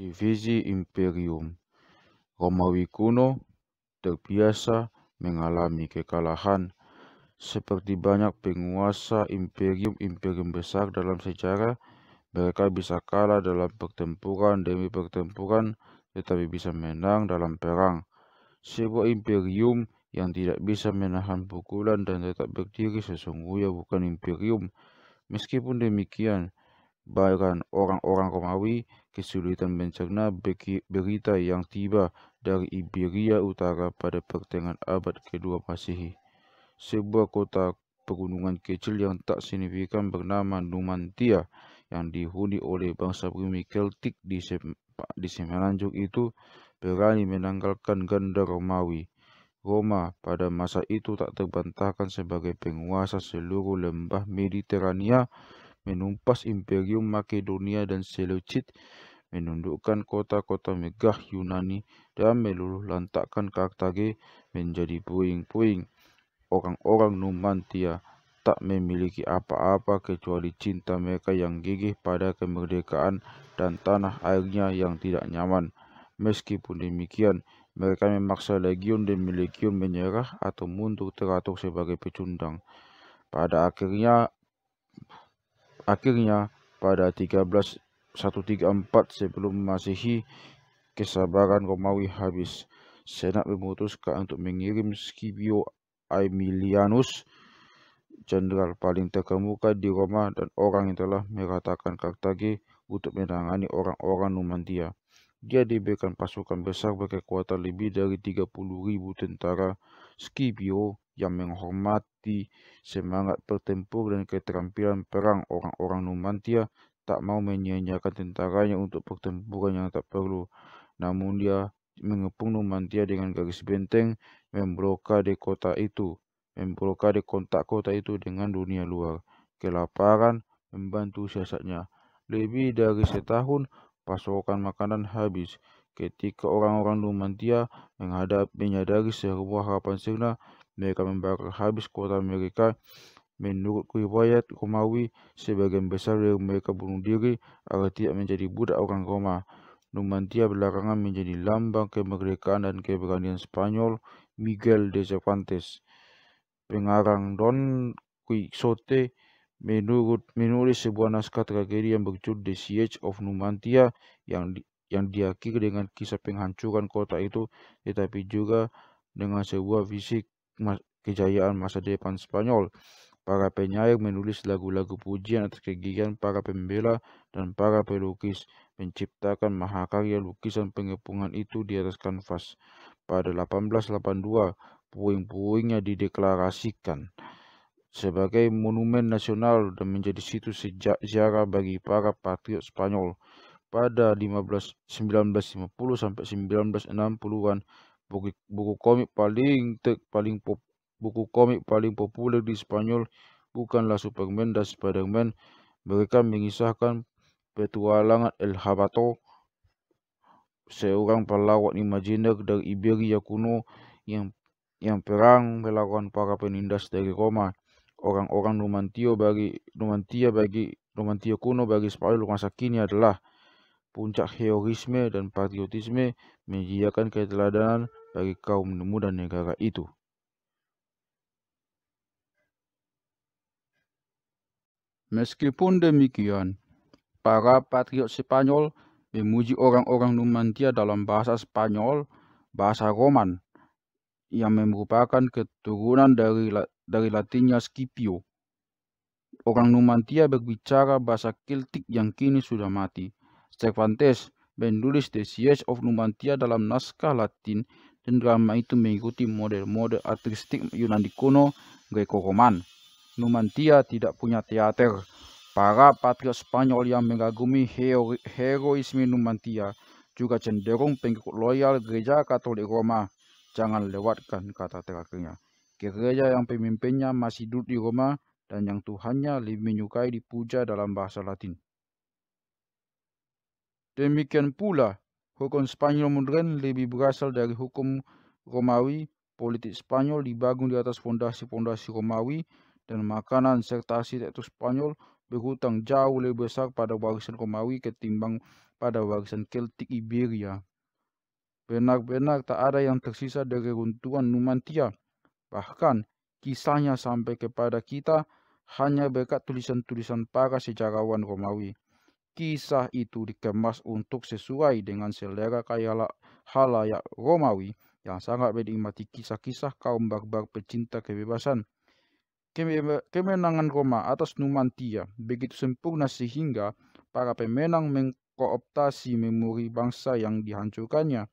Divisi Imperium Romawi kuno terbiasa mengalami kekalahan seperti banyak penguasa imperium-imperium besar dalam sejarah mereka bisa kalah dalam pertempuran demi pertempuran tetapi bisa menang dalam perang. Sebuah imperium yang tidak bisa menahan pukulan dan tetap berdiri sesungguhnya bukan imperium. Meskipun demikian, bahkan orang-orang Romawi kesulitan mencerna berita yang tiba dari Iberia Utara pada pertengahan abad kedua Masehi. Sebuah kota pegunungan kecil yang tak signifikan bernama Numantia yang dihuni oleh bangsa bumi Celtic di, di semenanjung itu berani menanggalkan ganda Romawi. Roma pada masa itu tak terbantahkan sebagai penguasa seluruh lembah Mediterania menumpas Imperium Makedonia dan Seleucid, menundukkan kota-kota megah Yunani dan meluluh lantakkan Kartage menjadi puing-puing. Orang-orang Numantia tak memiliki apa-apa kecuali cinta mereka yang gigih pada kemerdekaan dan tanah airnya yang tidak nyaman. Meskipun demikian, mereka memaksa legion dan milikion menyerah atau mundur teratur sebagai pecundang. Pada akhirnya, akhirnya pada 13.134 sebelum masihi kesabaran Romawi habis. Senat memutuskan untuk mengirim Scipio Aemilianus, jenderal paling terkemuka di Roma dan orang yang telah meratakan Kartagi untuk menangani orang-orang Numantia. Dia diberikan pasukan besar berkekuatan lebih dari 30 ribu tentara Scipio yang menghormati semangat bertempur dan keterampilan perang orang-orang Numantia tak mau menyia-nyiakan tentaranya untuk pertempuran yang tak perlu. Namun dia mengepung Numantia dengan garis benteng memblokade kota itu, memblokade kontak kota itu dengan dunia luar. Kelaparan membantu siasatnya. Lebih dari setahun pasokan makanan habis. Ketika orang-orang Numantia menghadap menyadari sebuah harapan sirna mereka membakar habis kota mereka. Menurut riwayat Romawi, sebagian besar dari mereka bunuh diri agar tidak menjadi budak orang Roma. Numantia belakangan menjadi lambang kemerdekaan dan keberanian Spanyol Miguel de Cervantes. Pengarang Don Quixote menurut menulis sebuah naskah tragedi yang berjudul The Siege of Numantia yang di, yang diakhiri dengan kisah penghancuran kota itu tetapi juga dengan sebuah visi kejayaan masa depan Spanyol. Para penyair menulis lagu-lagu pujian atas kegigihan para pembela dan para pelukis menciptakan mahakarya lukisan pengepungan itu di atas kanvas. Pada 1882, puing-puingnya dideklarasikan sebagai monumen nasional dan menjadi situs sejarah bagi para patriot Spanyol. Pada 1950 sampai 1960-an, buku, buku komik paling tek, paling pop, buku komik paling populer di Spanyol bukanlah Superman dan Spiderman. Mereka mengisahkan petualangan El Habato, seorang pahlawan imajiner dari Iberia kuno yang yang perang melawan para penindas dari Roma. Orang-orang Numantio bagi Numantia bagi Numantia kuno bagi Spanyol masa kini adalah puncak heroisme dan patriotisme menyediakan keteladanan bagi kaum muda negara itu. Meskipun demikian, para patriot Spanyol memuji orang-orang Numantia dalam bahasa Spanyol, bahasa Roman, yang merupakan keturunan dari, dari Latinnya Scipio. Orang Numantia berbicara bahasa Celtic yang kini sudah mati. Cervantes penulis The Siege of Numantia dalam naskah Latin dan drama itu mengikuti model-model artistik Yunani kuno Greco-Roman. Numantia tidak punya teater. Para patriot Spanyol yang mengagumi hero heroisme Numantia juga cenderung pengikut loyal gereja Katolik Roma. Jangan lewatkan kata terakhirnya. Gereja yang pemimpinnya masih duduk di Roma dan yang Tuhannya lebih menyukai dipuja dalam bahasa Latin. Demikian pula, hukum Spanyol modern lebih berasal dari hukum Romawi, politik Spanyol dibangun di atas fondasi-fondasi Romawi, dan makanan serta arsitektur Spanyol berhutang jauh lebih besar pada warisan Romawi ketimbang pada warisan Celtic Iberia. Benar-benar tak ada yang tersisa dari runtuhan Numantia. Bahkan, kisahnya sampai kepada kita hanya berkat tulisan-tulisan para sejarawan Romawi. Kisah itu dikemas untuk sesuai dengan selera kayalah halayak Romawi yang sangat menikmati kisah-kisah kaum barbar pecinta kebebasan. Kemenangan Roma atas Numantia begitu sempurna sehingga para pemenang mengkooptasi memori bangsa yang dihancurkannya.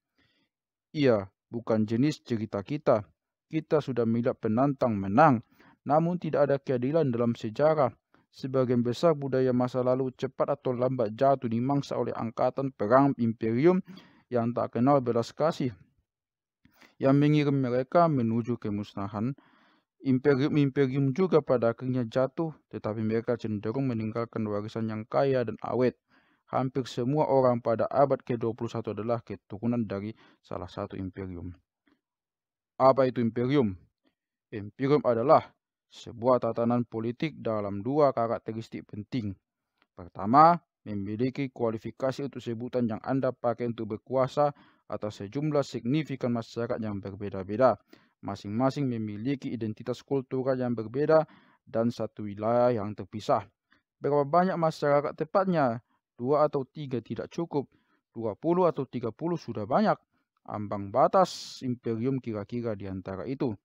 Ia bukan jenis cerita kita. Kita sudah melihat penantang menang, namun tidak ada keadilan dalam sejarah. Sebagian besar budaya masa lalu cepat atau lambat jatuh dimangsa oleh angkatan perang imperium yang tak kenal belas kasih. Yang mengirim mereka menuju kemusnahan. Imperium-imperium juga pada akhirnya jatuh, tetapi mereka cenderung meninggalkan warisan yang kaya dan awet. Hampir semua orang pada abad ke-21 adalah keturunan dari salah satu imperium. Apa itu imperium? Imperium adalah sebuah tatanan politik dalam dua karakteristik penting. Pertama, memiliki kualifikasi untuk sebutan yang Anda pakai untuk berkuasa atas sejumlah signifikan masyarakat yang berbeda-beda. Masing-masing memiliki identitas kultural yang berbeda dan satu wilayah yang terpisah. Berapa banyak masyarakat tepatnya? Dua atau tiga tidak cukup. 20 atau 30 sudah banyak. Ambang batas imperium kira-kira di antara itu.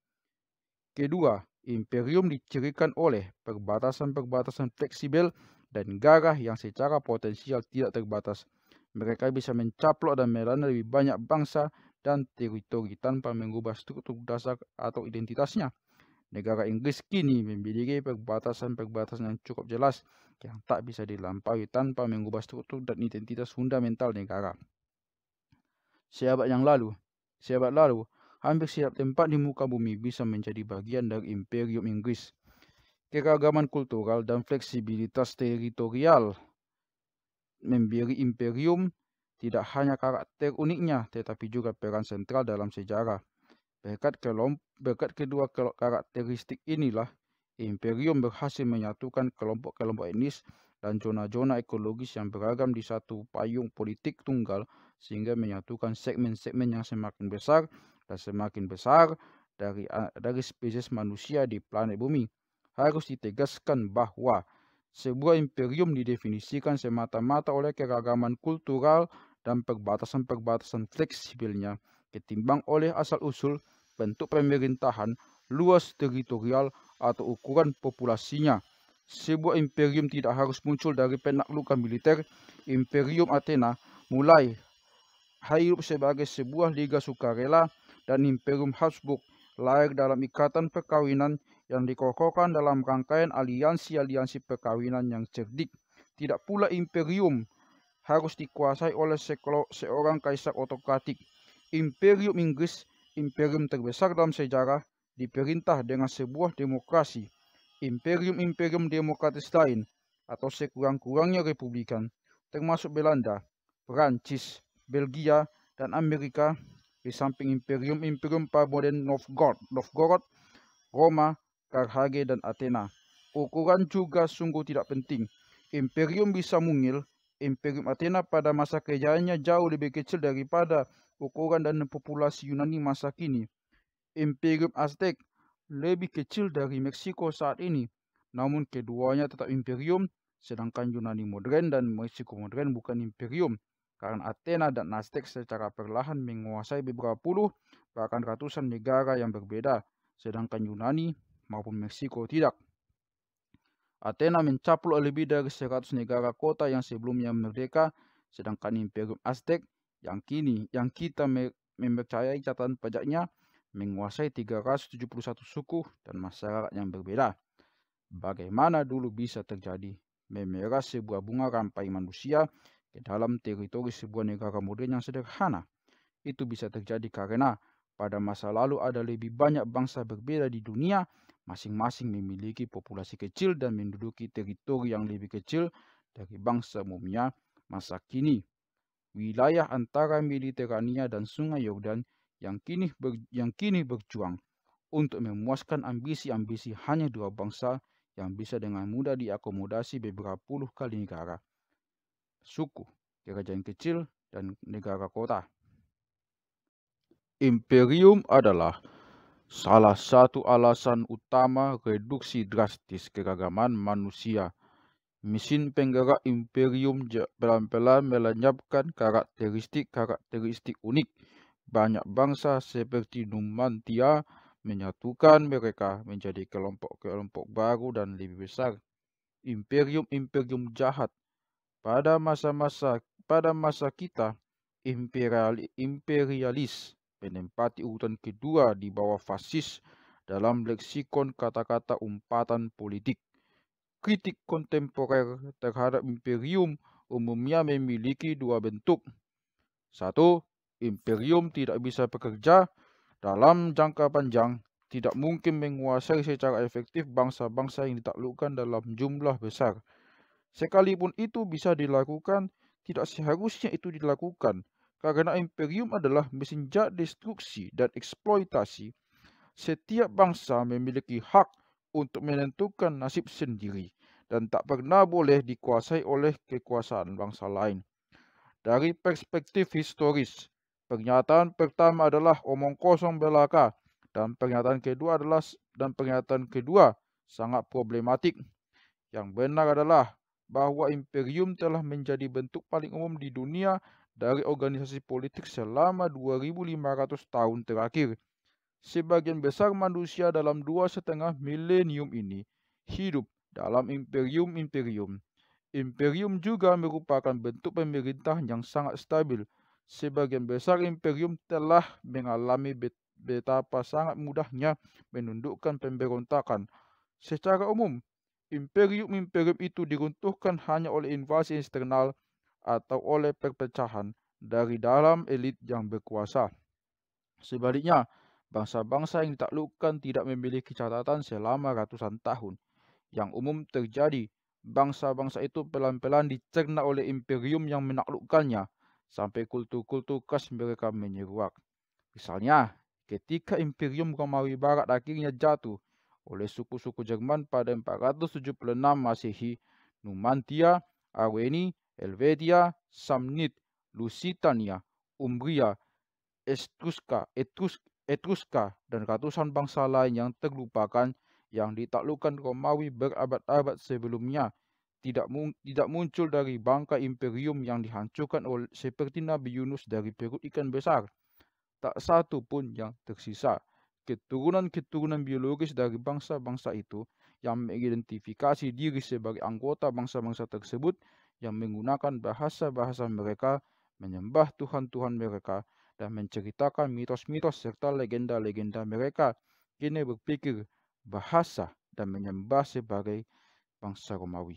Kedua, Imperium dicirikan oleh perbatasan-perbatasan fleksibel dan gagah yang secara potensial tidak terbatas. Mereka bisa mencaplok dan merana lebih banyak bangsa dan teritori tanpa mengubah struktur dasar atau identitasnya. Negara Inggris kini memiliki perbatasan-perbatasan yang cukup jelas yang tak bisa dilampaui tanpa mengubah struktur dan identitas fundamental negara. Seabad yang lalu, seabad lalu, hampir setiap tempat di muka bumi bisa menjadi bagian dari Imperium Inggris. Keragaman kultural dan fleksibilitas teritorial memberi Imperium tidak hanya karakter uniknya, tetapi juga peran sentral dalam sejarah. Berkat, kelomp berkat kedua karakteristik inilah, Imperium berhasil menyatukan kelompok-kelompok etnis dan zona-zona ekologis yang beragam di satu payung politik tunggal sehingga menyatukan segmen-segmen yang semakin besar dan semakin besar dari dari spesies manusia di planet bumi. Harus ditegaskan bahwa sebuah imperium didefinisikan semata-mata oleh keragaman kultural dan perbatasan-perbatasan fleksibelnya ketimbang oleh asal-usul bentuk pemerintahan, luas teritorial atau ukuran populasinya. Sebuah imperium tidak harus muncul dari penaklukan militer. Imperium Athena mulai hidup sebagai sebuah liga sukarela dan Imperium Habsburg lahir dalam ikatan perkawinan yang dikokohkan dalam rangkaian aliansi-aliansi perkawinan yang cerdik. Tidak pula imperium harus dikuasai oleh seorang kaisar otokratik. Imperium Inggris, imperium terbesar dalam sejarah, diperintah dengan sebuah demokrasi. Imperium-imperium demokratis lain, atau sekurang-kurangnya republikan, termasuk Belanda, Perancis, Belgia, dan Amerika di samping imperium-imperium pramoden Novgorod, Novgorod, Roma, Karhage, dan Athena. Ukuran juga sungguh tidak penting. Imperium bisa mungil, Imperium Athena pada masa kejayaannya jauh lebih kecil daripada ukuran dan populasi Yunani masa kini. Imperium Aztec lebih kecil dari Meksiko saat ini, namun keduanya tetap imperium, sedangkan Yunani modern dan Meksiko modern bukan imperium. Karena Athena dan Aztec secara perlahan menguasai beberapa puluh bahkan ratusan negara yang berbeda, sedangkan Yunani maupun Meksiko tidak. Athena mencaplok lebih dari 100 negara kota yang sebelumnya merdeka, sedangkan Imperium Aztec yang kini yang kita mempercayai catatan pajaknya menguasai 371 suku dan masyarakat yang berbeda. Bagaimana dulu bisa terjadi memerah sebuah bunga rampai manusia di dalam teritori sebuah negara modern yang sederhana, itu bisa terjadi karena pada masa lalu ada lebih banyak bangsa berbeda di dunia, masing-masing memiliki populasi kecil dan menduduki teritori yang lebih kecil dari bangsa umumnya masa kini. Wilayah antara Mediterania dan Sungai Yordan yang kini, ber, yang kini berjuang untuk memuaskan ambisi-ambisi hanya dua bangsa yang bisa dengan mudah diakomodasi beberapa puluh kali negara suku, kerajaan kecil, dan negara kota. Imperium adalah salah satu alasan utama reduksi drastis keragaman manusia. Mesin penggerak imperium pelan-pelan melenyapkan karakteristik-karakteristik unik. Banyak bangsa seperti Numantia menyatukan mereka menjadi kelompok-kelompok baru dan lebih besar. Imperium-imperium jahat pada masa-masa pada masa kita imperial, imperialis penempati urutan kedua di bawah fasis dalam leksikon kata-kata umpatan politik. Kritik kontemporer terhadap imperium umumnya memiliki dua bentuk. Satu, imperium tidak bisa bekerja dalam jangka panjang, tidak mungkin menguasai secara efektif bangsa-bangsa yang ditaklukkan dalam jumlah besar sekalipun itu bisa dilakukan, tidak seharusnya itu dilakukan. Karena imperium adalah mesin mesinjak destruksi dan eksploitasi, setiap bangsa memiliki hak untuk menentukan nasib sendiri dan tak pernah boleh dikuasai oleh kekuasaan bangsa lain. Dari perspektif historis, pernyataan pertama adalah omong kosong belaka dan pernyataan kedua adalah dan pernyataan kedua sangat problematik. Yang benar adalah bahwa imperium telah menjadi bentuk paling umum di dunia dari organisasi politik selama 2500 tahun terakhir. Sebagian besar manusia dalam dua setengah milenium ini hidup dalam imperium-imperium. Imperium juga merupakan bentuk pemerintahan yang sangat stabil. Sebagian besar imperium telah mengalami betapa sangat mudahnya menundukkan pemberontakan. Secara umum, imperium-imperium itu diruntuhkan hanya oleh invasi eksternal atau oleh perpecahan dari dalam elit yang berkuasa. Sebaliknya, bangsa-bangsa yang ditaklukkan tidak memiliki catatan selama ratusan tahun. Yang umum terjadi, bangsa-bangsa itu pelan-pelan dicerna oleh imperium yang menaklukkannya sampai kultur-kultur khas mereka menyeruak. Misalnya, ketika imperium Romawi Barat akhirnya jatuh, oleh suku-suku Jerman pada 476 Masihi. Numantia, Aweni, Helvetia, Samnit, Lusitania, Umbria, Etruska, Etrus, Etruska dan ratusan bangsa lain yang terlupakan yang ditaklukkan Romawi berabad-abad sebelumnya tidak mu- tidak muncul dari bangka imperium yang dihancurkan oleh seperti Nabi Yunus dari perut ikan besar. Tak satu pun yang tersisa. keturunan-keturunan biologis dari bangsa-bangsa itu yang mengidentifikasi diri sebagai anggota bangsa-bangsa tersebut yang menggunakan bahasa-bahasa mereka, menyembah Tuhan-Tuhan mereka, dan menceritakan mitos-mitos serta legenda-legenda mereka, kini berpikir bahasa dan menyembah sebagai bangsa Romawi.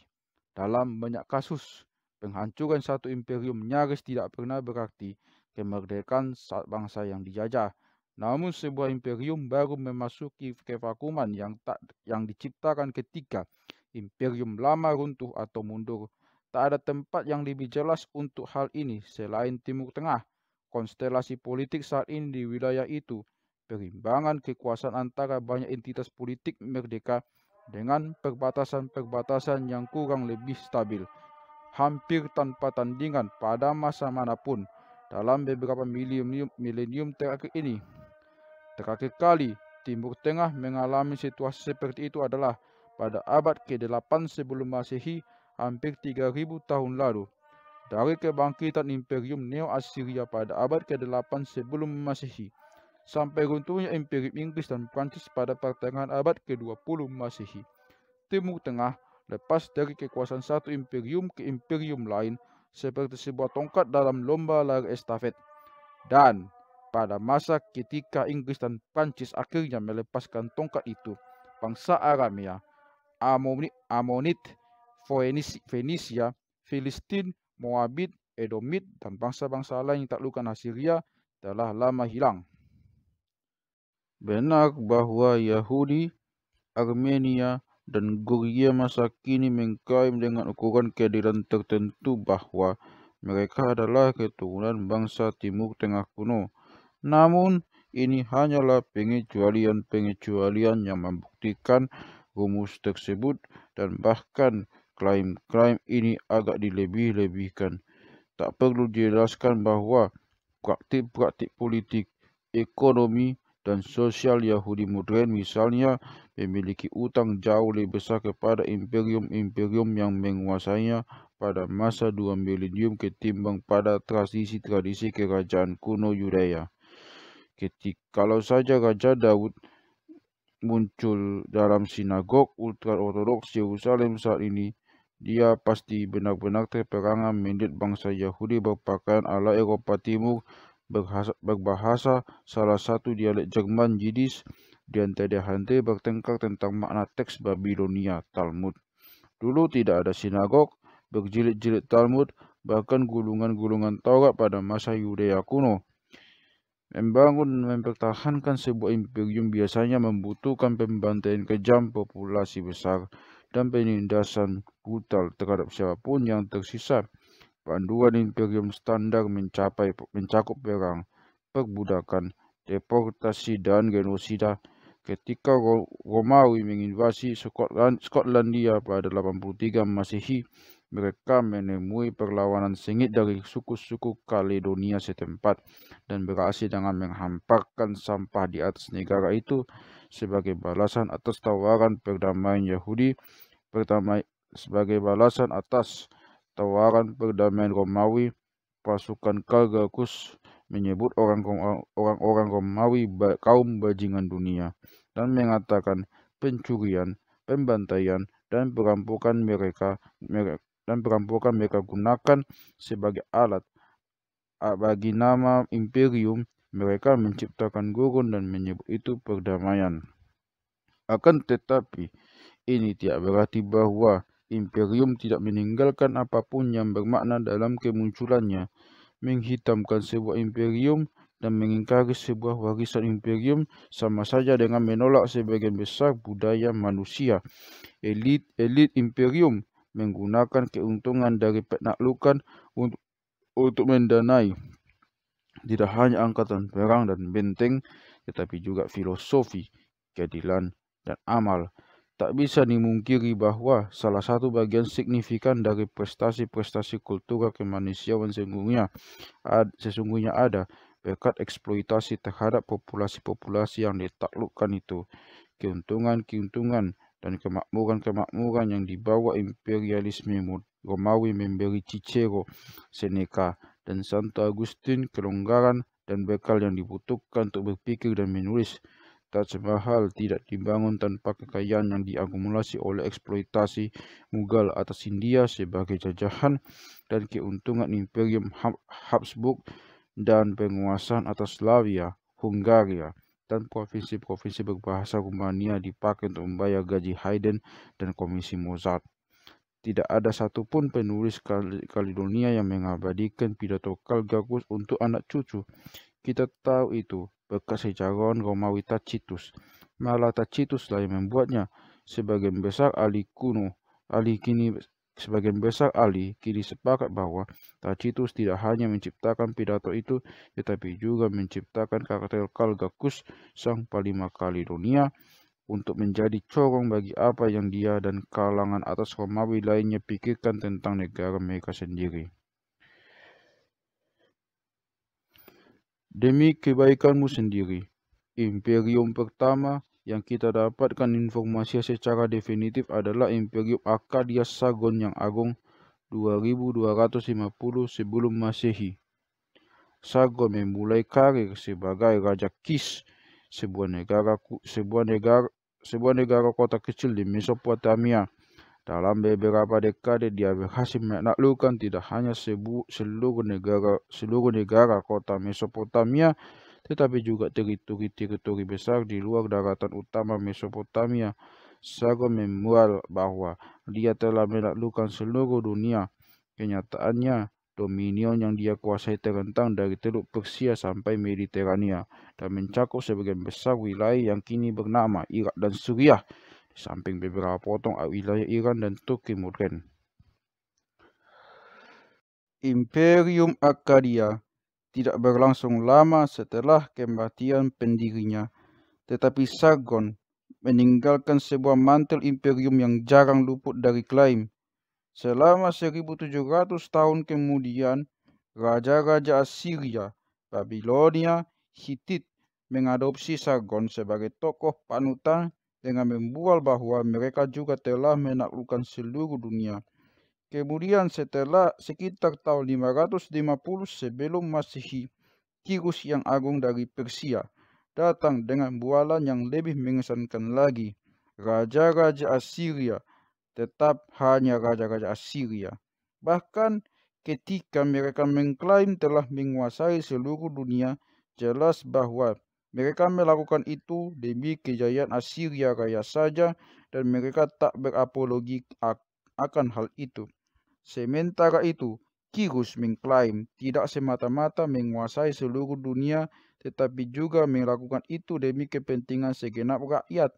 Dalam banyak kasus, penghancuran satu imperium nyaris tidak pernah berarti kemerdekaan bangsa yang dijajah, namun sebuah imperium baru memasuki kevakuman yang tak yang diciptakan ketika imperium lama runtuh atau mundur. Tak ada tempat yang lebih jelas untuk hal ini selain Timur Tengah. Konstelasi politik saat ini di wilayah itu, perimbangan kekuasaan antara banyak entitas politik merdeka dengan perbatasan-perbatasan yang kurang lebih stabil, hampir tanpa tandingan pada masa manapun dalam beberapa milenium terakhir ini Terakhir kali Timur Tengah mengalami situasi seperti itu adalah pada abad ke-8 sebelum Masehi hampir 3000 tahun lalu. Dari kebangkitan Imperium Neo-Assyria pada abad ke-8 sebelum Masehi sampai runtuhnya Imperium Inggris dan Prancis pada pertengahan abad ke-20 Masehi. Timur Tengah lepas dari kekuasaan satu imperium ke imperium lain seperti sebuah tongkat dalam lomba lari estafet. Dan Pada masa ketika Inggris dan Perancis akhirnya melepaskan tongkat itu, bangsa Aramia, Amonit, Amonit Fenisia, Filistin, Moabit, Edomit dan bangsa-bangsa lain yang taklukan Assyria telah lama hilang. Benar bahawa Yahudi, Armenia dan Gurgia masa kini mengklaim dengan ukuran kehadiran tertentu bahawa mereka adalah keturunan bangsa Timur Tengah kuno. Namun, ini hanyalah pengecualian-pengecualian yang membuktikan rumus tersebut dan bahkan klaim-klaim ini agak dilebih-lebihkan. Tak perlu dijelaskan bahawa praktik-praktik politik, ekonomi dan sosial Yahudi modern misalnya memiliki utang jauh lebih besar kepada imperium-imperium yang menguasainya pada masa dua milenium ketimbang pada tradisi-tradisi kerajaan kuno Yudaya. Ketika kalau saja gajah Daud muncul dalam sinagog ultra-ortodoks Yerusalem saat ini, dia pasti benar-benar terperangah mendit bangsa Yahudi berpakaian ala Eropa Timur berbahasa, salah satu dialek Jerman Yiddish dan henti bertengkar tentang makna teks Babilonia Talmud. Dulu tidak ada sinagog, berjilid-jilid Talmud, bahkan gulungan-gulungan Taurat pada masa Yudea kuno. Membangun dan mempertahankan sebuah imperium biasanya membutuhkan pembantaian kejam populasi besar dan penindasan brutal terhadap siapapun yang tersisa. Panduan imperium standar mencapai mencakup perang, perbudakan, deportasi dan genosida ketika Romawi menginvasi Skotlandia pada 83 Masehi mereka menemui perlawanan sengit dari suku-suku Kaledonia setempat dan beraksi dengan menghamparkan sampah di atas negara itu sebagai balasan atas tawaran perdamaian Yahudi pertama sebagai balasan atas tawaran perdamaian Romawi pasukan Kargakus menyebut orang-orang Romawi kaum bajingan dunia dan mengatakan pencurian, pembantaian, dan perampokan mereka, mereka dan perampokan mereka gunakan sebagai alat ah, bagi nama imperium mereka menciptakan gurun dan menyebut itu perdamaian. Akan tetapi, ini tidak berarti bahawa imperium tidak meninggalkan apapun yang bermakna dalam kemunculannya. Menghitamkan sebuah imperium dan mengingkari sebuah warisan imperium sama saja dengan menolak sebagian besar budaya manusia. Elit-elit imperium menggunakan keuntungan dari penaklukan untuk, untuk mendanai tidak hanya angkatan perang dan benteng, tetapi juga filosofi, keadilan, dan amal. Tak bisa dimungkiri bahwa salah satu bagian signifikan dari prestasi-prestasi kultural kemanusiaan sesungguhnya, ad, sesungguhnya ada berkat eksploitasi terhadap populasi-populasi yang ditaklukkan itu. Keuntungan-keuntungan dan kemakmuran-kemakmuran yang dibawa imperialisme Romawi memberi Cicero, Seneca dan Santo Agustin kelonggaran dan bekal yang dibutuhkan untuk berfikir dan menulis. Tak semahal tidak dibangun tanpa kekayaan yang diakumulasi oleh eksploitasi Mughal atas India sebagai jajahan dan keuntungan Imperium Habsburg dan penguasaan atas Slavia, Hungaria. dan provinsi-provinsi berbahasa Rumania dipakai untuk membayar gaji Haydn dan komisi Mozart. Tidak ada satupun penulis Kaledonia yang mengabadikan pidato Kalgakus untuk anak cucu. Kita tahu itu bekas sejarawan Romawi Tacitus. Malah Tacituslah yang membuatnya. Sebagian besar ahli kuno, ahli kini Sebagian besar ahli kini sepakat bahwa Tacitus tidak hanya menciptakan pidato itu, tetapi juga menciptakan karakter Kalgakus, sang palima Kaledonia, untuk menjadi corong bagi apa yang dia dan kalangan atas Romawi lainnya pikirkan tentang negara mereka sendiri. Demi kebaikanmu sendiri, Imperium pertama yang kita dapatkan informasi secara definitif adalah Imperium Akkadia Sagon yang agung 2250 sebelum Masehi. Sagon memulai karir sebagai Raja Kis, sebuah negara sebuah negara sebuah negara kota kecil di Mesopotamia. Dalam beberapa dekade dia berhasil menaklukkan tidak hanya sebu, seluruh negara seluruh negara kota Mesopotamia tetapi juga teritori-teritori besar di luar daratan utama Mesopotamia. Sago memual bahawa dia telah menaklukkan seluruh dunia. Kenyataannya, dominion yang dia kuasai terentang dari Teluk Persia sampai Mediterania dan mencakup sebagian besar wilayah yang kini bernama Irak dan Suriah di samping beberapa potong wilayah Iran dan Turki Murren. Imperium Akkadia tidak berlangsung lama setelah kematian pendirinya. Tetapi Sargon meninggalkan sebuah mantel imperium yang jarang luput dari klaim. Selama 1700 tahun kemudian, raja-raja Assyria, Babilonia, Hitit mengadopsi Sargon sebagai tokoh panutan dengan membual bahwa mereka juga telah menaklukkan seluruh dunia. Kemudian setelah sekitar tahun 550 sebelum masehi, Kirus yang agung dari Persia datang dengan bualan yang lebih mengesankan lagi. Raja-raja Assyria tetap hanya raja-raja Assyria. Bahkan ketika mereka mengklaim telah menguasai seluruh dunia, jelas bahwa mereka melakukan itu demi kejayaan Assyria Raya saja dan mereka tak berapologi akan hal itu. Sementara itu, Kirus mengklaim tidak semata-mata menguasai seluruh dunia, tetapi juga melakukan itu demi kepentingan segenap rakyat.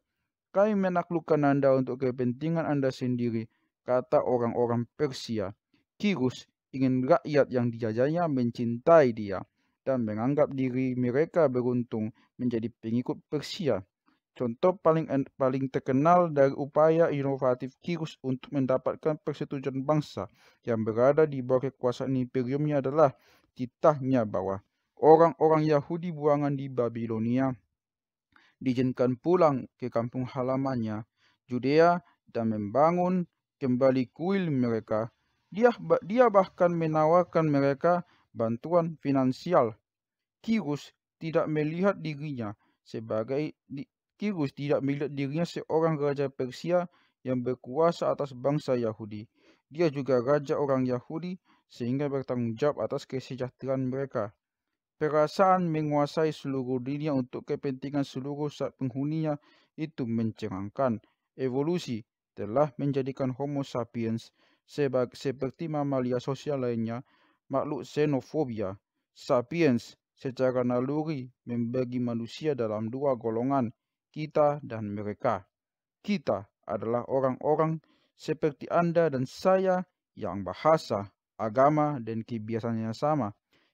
Kami menaklukkan Anda untuk kepentingan Anda sendiri, kata orang-orang Persia. Kirus ingin rakyat yang dijajahnya mencintai dia dan menganggap diri mereka beruntung menjadi pengikut Persia. Contoh paling paling terkenal dari upaya inovatif Kirus untuk mendapatkan persetujuan bangsa yang berada di bawah kekuasaan imperiumnya adalah titahnya bahwa orang-orang Yahudi buangan di Babilonia diizinkan pulang ke kampung halamannya Judea dan membangun kembali kuil mereka. Dia, dia bahkan menawarkan mereka bantuan finansial. Kirus tidak melihat dirinya sebagai di, Kirus tidak milik dirinya seorang raja Persia yang berkuasa atas bangsa Yahudi. Dia juga raja orang Yahudi sehingga bertanggung jawab atas kesejahteraan mereka. Perasaan menguasai seluruh dunia untuk kepentingan seluruh penghuninya itu mencengangkan. Evolusi telah menjadikan Homo sapiens sebagai seperti mamalia sosial lainnya makhluk xenofobia. Sapiens secara naluri membagi manusia dalam dua golongan, kita dan mereka. Kita adalah orang-orang seperti Anda dan saya yang bahasa, agama, dan kebiasaannya sama.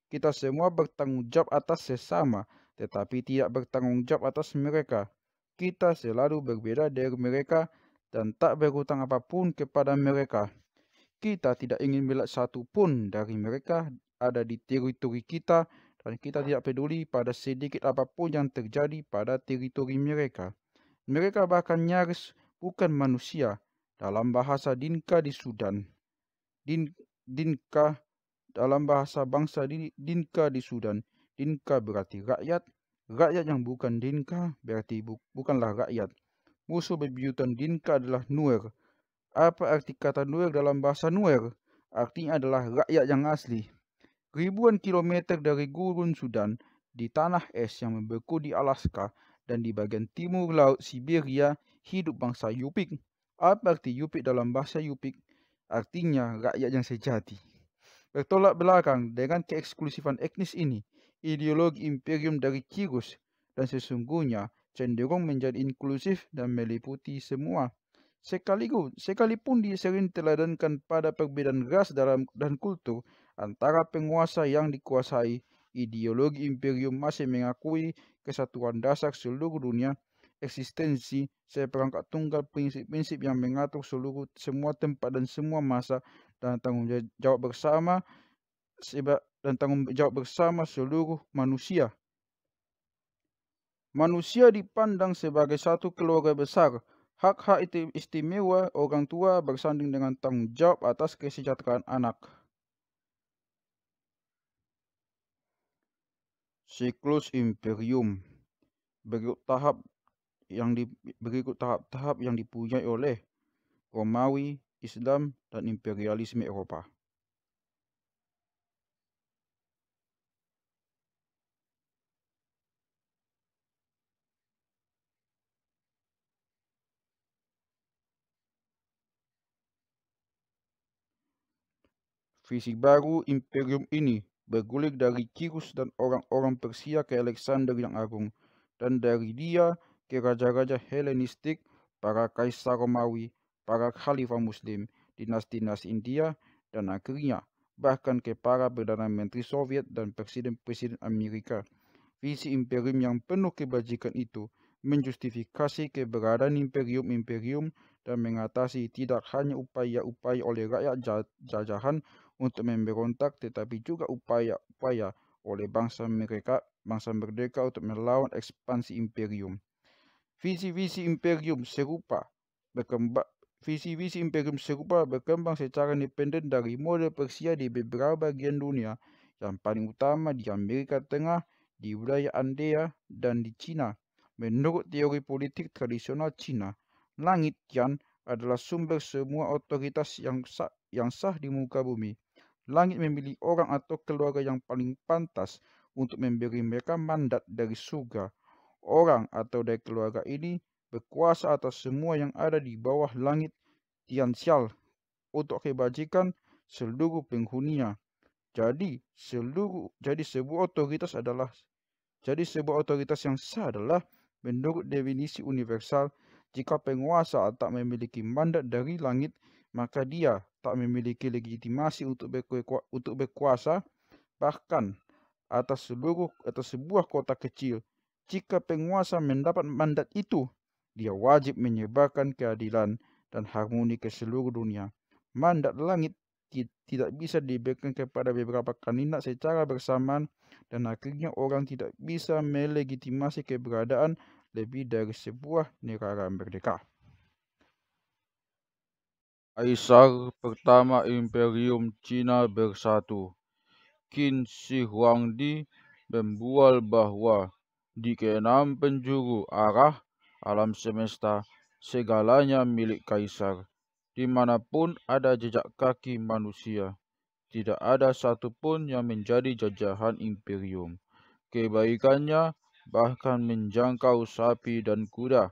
Kita semua bertanggung jawab atas sesama, tetapi tidak bertanggung jawab atas mereka. Kita selalu berbeda dari mereka dan tak berhutang apapun kepada mereka. Kita tidak ingin bila satu pun dari mereka ada di teritori kita dan kita ya. tidak peduli pada sedikit apapun yang terjadi pada teritori mereka. Mereka bahkan nyaris bukan manusia dalam bahasa Dinka di Sudan. Din, dinka dalam bahasa bangsa di, Dinka di Sudan. Dinka berarti rakyat. Rakyat yang bukan Dinka berarti bu, bukanlah rakyat. Musuh bebiutan Dinka adalah Nuer. Apa arti kata Nuer dalam bahasa Nuer? Artinya adalah rakyat yang asli ribuan kilometer dari Gurun Sudan di tanah es yang membeku di Alaska dan di bagian timur laut Siberia hidup bangsa Yupik. Apa arti Yupik dalam bahasa Yupik? Artinya rakyat yang sejati. Bertolak belakang dengan keeksklusifan etnis ini, ideologi imperium dari Kirus dan sesungguhnya cenderung menjadi inklusif dan meliputi semua. Sekaligus, sekalipun disering pada perbedaan ras dalam dan kultur, antara penguasa yang dikuasai ideologi imperium masih mengakui kesatuan dasar seluruh dunia, eksistensi seperangkat tunggal prinsip-prinsip yang mengatur seluruh semua tempat dan semua masa dan tanggung jawab bersama dan tanggung jawab bersama seluruh manusia. Manusia dipandang sebagai satu keluarga besar. Hak-hak istimewa orang tua bersanding dengan tanggung jawab atas kesejahteraan anak. siklus imperium berikut tahap yang di, berikut tahap-tahap yang dipunyai oleh Romawi, Islam, dan imperialisme Eropa. Visi baru imperium ini bergulir dari Kirus dan orang-orang Persia ke Alexander yang Agung, dan dari dia ke raja-raja Helenistik, para kaisar Romawi, para khalifah Muslim, dinasti-dinasti India, dan akhirnya bahkan ke para Perdana Menteri Soviet dan Presiden-Presiden Amerika. Visi imperium yang penuh kebajikan itu menjustifikasi keberadaan imperium-imperium dan mengatasi tidak hanya upaya-upaya oleh rakyat jajahan untuk memberontak tetapi juga upaya-upaya oleh bangsa mereka bangsa merdeka untuk melawan ekspansi imperium. Visi-visi imperium serupa berkembang Visi-visi imperium serupa berkembang secara independen dari model Persia di beberapa bagian dunia, yang paling utama di Amerika Tengah, di wilayah Andea, dan di China. Menurut teori politik tradisional China, langit Tian adalah sumber semua otoritas yang sah, yang sah di muka bumi langit memilih orang atau keluarga yang paling pantas untuk memberi mereka mandat dari surga. Orang atau dari keluarga ini berkuasa atas semua yang ada di bawah langit Tian Xial untuk kebajikan seluruh penghuninya. Jadi seluruh jadi sebuah otoritas adalah jadi sebuah otoritas yang sah adalah menurut definisi universal jika penguasa tak memiliki mandat dari langit maka dia tak memiliki legitimasi untuk untuk berkuasa bahkan atas seluruh atau sebuah kota kecil jika penguasa mendapat mandat itu dia wajib menyebarkan keadilan dan harmoni ke seluruh dunia mandat langit tidak bisa diberikan kepada beberapa kandidat secara bersamaan dan akhirnya orang tidak bisa melegitimasi keberadaan lebih dari sebuah negara merdeka. Kaisar pertama Imperium China Bersatu, Qin Shi Huangdi membual bahawa di keenam penjuru arah alam semesta segalanya milik kaisar. Dimanapun ada jejak kaki manusia, tidak ada satu pun yang menjadi jajahan imperium. Kebaikannya bahkan menjangkau sapi dan kuda.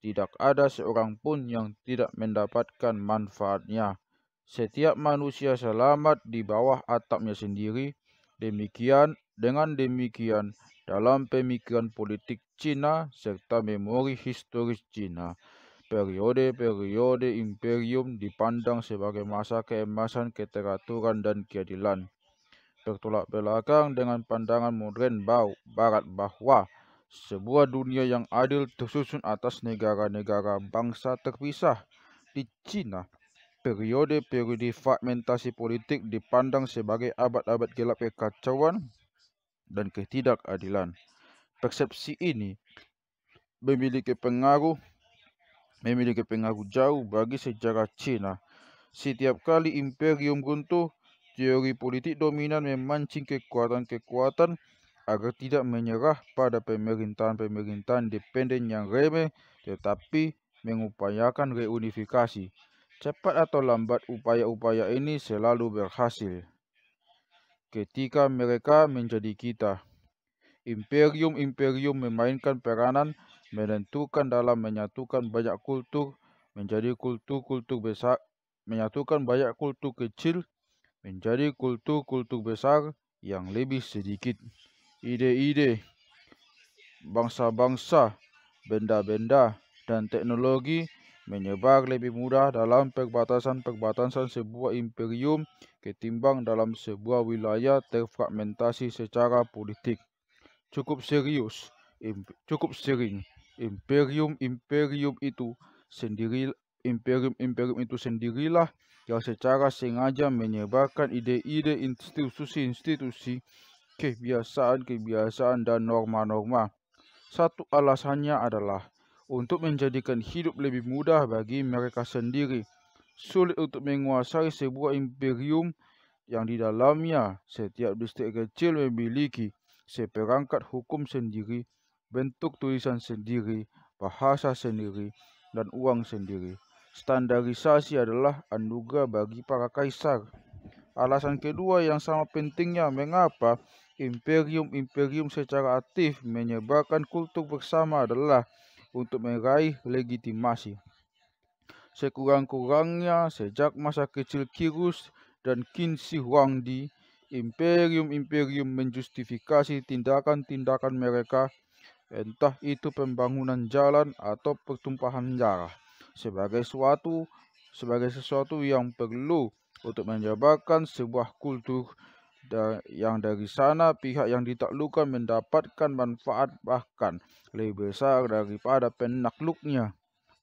Tidak ada seorang pun yang tidak mendapatkan manfaatnya. Setiap manusia selamat di bawah atapnya sendiri. Demikian dengan demikian dalam pemikiran politik Cina serta memori historis Cina. Periode-periode imperium dipandang sebagai masa keemasan keteraturan dan keadilan. Bertolak belakang dengan pandangan modern barat bahwa sebuah dunia yang adil tersusun atas negara-negara bangsa terpisah di China. Periode-periode fragmentasi politik dipandang sebagai abad-abad gelap kekacauan dan ketidakadilan. Persepsi ini memiliki pengaruh memiliki pengaruh jauh bagi sejarah China. Setiap kali imperium runtuh, teori politik dominan memancing kekuatan-kekuatan agar tidak menyerah pada pemerintahan-pemerintahan independen yang remeh tetapi mengupayakan reunifikasi. Cepat atau lambat upaya-upaya ini selalu berhasil. Ketika mereka menjadi kita, imperium-imperium memainkan peranan menentukan dalam menyatukan banyak kultur menjadi kultur-kultur besar, menyatukan banyak kultur kecil menjadi kultur-kultur besar yang lebih sedikit ide-ide, bangsa-bangsa, benda-benda, dan teknologi menyebar lebih mudah dalam perbatasan-perbatasan sebuah imperium ketimbang dalam sebuah wilayah terfragmentasi secara politik. Cukup serius, cukup sering, imperium-imperium itu sendiri imperium-imperium itu sendirilah yang secara sengaja menyebarkan ide-ide institusi-institusi kebiasaan-kebiasaan dan norma-norma. Satu alasannya adalah untuk menjadikan hidup lebih mudah bagi mereka sendiri. Sulit untuk menguasai sebuah imperium yang di dalamnya setiap distrik kecil memiliki seperangkat hukum sendiri, bentuk tulisan sendiri, bahasa sendiri, dan uang sendiri. Standarisasi adalah anugerah bagi para kaisar. Alasan kedua yang sama pentingnya mengapa imperium-imperium secara aktif menyebarkan kultur bersama adalah untuk meraih legitimasi. Sekurang-kurangnya sejak masa kecil Kirus dan Qin Shi Di, imperium-imperium menjustifikasi tindakan-tindakan mereka, entah itu pembangunan jalan atau pertumpahan darah, sebagai suatu sebagai sesuatu yang perlu untuk menjabarkan sebuah kultur yang dari sana pihak yang ditaklukkan mendapatkan manfaat bahkan lebih besar daripada penakluknya.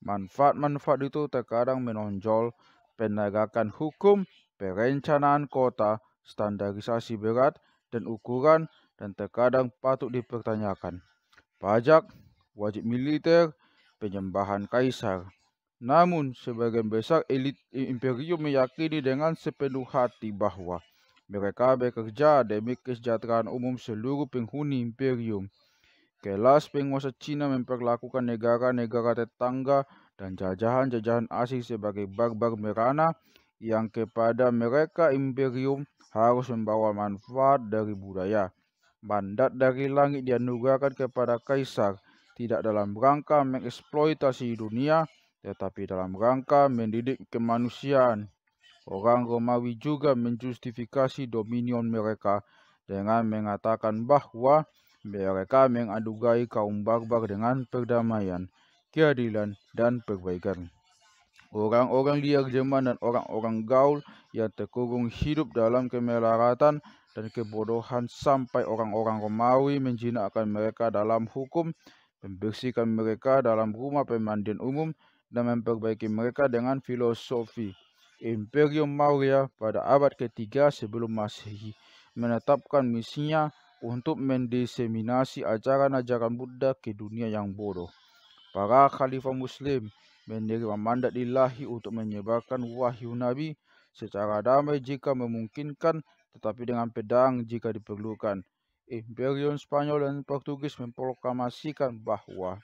Manfaat-manfaat itu terkadang menonjol penegakan hukum, perencanaan kota, standarisasi berat dan ukuran dan terkadang patut dipertanyakan. Pajak, wajib militer, penyembahan kaisar. Namun, sebagian besar elit imperium meyakini dengan sepenuh hati bahwa mereka bekerja demi kesejahteraan umum seluruh penghuni imperium. Kelas penguasa Cina memperlakukan negara-negara tetangga dan jajahan-jajahan asing sebagai barbar merana yang kepada mereka imperium harus membawa manfaat dari budaya. Mandat dari langit dianugerahkan kepada kaisar, tidak dalam rangka mengeksploitasi dunia, tetapi dalam rangka mendidik kemanusiaan. Orang Romawi juga menjustifikasi dominion mereka dengan mengatakan bahwa mereka mengadugai kaum barbar dengan perdamaian, keadilan, dan perbaikan. Orang-orang liar Jerman dan orang-orang Gaul yang terkurung hidup dalam kemelaratan dan kebodohan sampai orang-orang Romawi menjinakkan mereka dalam hukum, membersihkan mereka dalam rumah pemandian umum, dan memperbaiki mereka dengan filosofi Imperium Maurya pada abad ketiga sebelum Masehi menetapkan misinya untuk mendiseminasi ajaran-ajaran Buddha ke dunia yang bodoh. Para khalifah muslim menerima mandat ilahi untuk menyebarkan wahyu Nabi secara damai jika memungkinkan tetapi dengan pedang jika diperlukan. Imperium Spanyol dan Portugis memproklamasikan bahwa